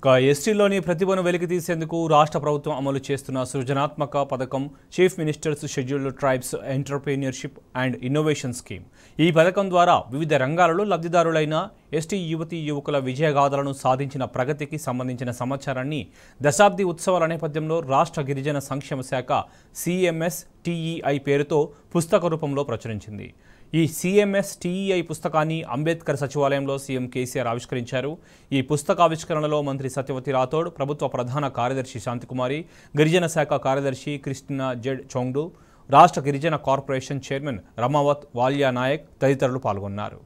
ఇక ఎస్టీలోని ప్రతిభను వెలికి తీసేందుకు రాష్ట్ర ప్రభుత్వం అమలు చేస్తున్న సృజనాత్మక పథకం chief ministers scheduled tribes entrepreneurship and innovation scheme ఈ పథకం ద్వారా వివిధ రంగాలలో లబ్ధిదారులైన ఎస్టీ యువతీ యువకుల విజయగాథలను సాధించిన ప్రగతికి సంబంధించిన సమాచారాన్ని దశాబ్ది ఉత్సవాల నేపథ్యంలో రాష్ట్ర గిరిజన సంక్షేమ శాఖ సిఎంఎస్ టీఈఐ పేరుతో పుస్తక రూపంలో ప్రచురించింది ఈ సిఎంఎస్ టీఈఐ పుస్తకాన్ని అంబేద్కర్ సచివాలయంలో సీఎం కేసీఆర్ ఆవిష్కరించారు ఈ పుస్తకావిష్కరణలో మంత్రి సత్యవతి రాథోడ్ ప్రభుత్వ ప్రధాన కార్యదర్శి శాంతికుమారి గిరిజన శాఖ కార్యదర్శి కృష్ణ జెడ్ చోంగ్డు రాష్ట్ర గిరిజన కార్పొరేషన్ చైర్మన్ రమావత్ వాల్యా నాయక్ తదితరులు పాల్గొన్నారు